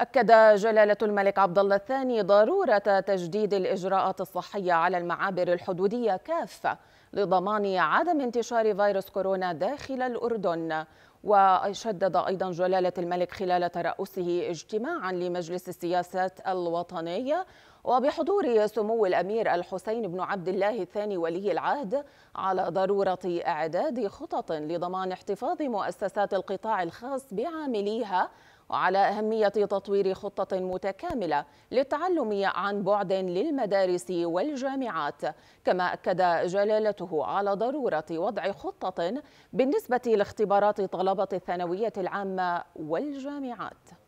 أكد جلالة الملك عبد الله الثاني ضرورة تجديد الإجراءات الصحية على المعابر الحدودية كافة لضمان عدم انتشار فيروس كورونا داخل الأردن وشدد أيضا جلالة الملك خلال ترأسه اجتماعا لمجلس السياسات الوطنية وبحضور سمو الأمير الحسين بن عبد الله الثاني ولي العهد على ضرورة إعداد خطط لضمان احتفاظ مؤسسات القطاع الخاص بعامليها وعلى أهمية تطوير خطة متكاملة للتعلم عن بعد للمدارس والجامعات كما أكد جلالته على ضرورة وضع خطة بالنسبة لاختبارات طلبة الثانوية العامة والجامعات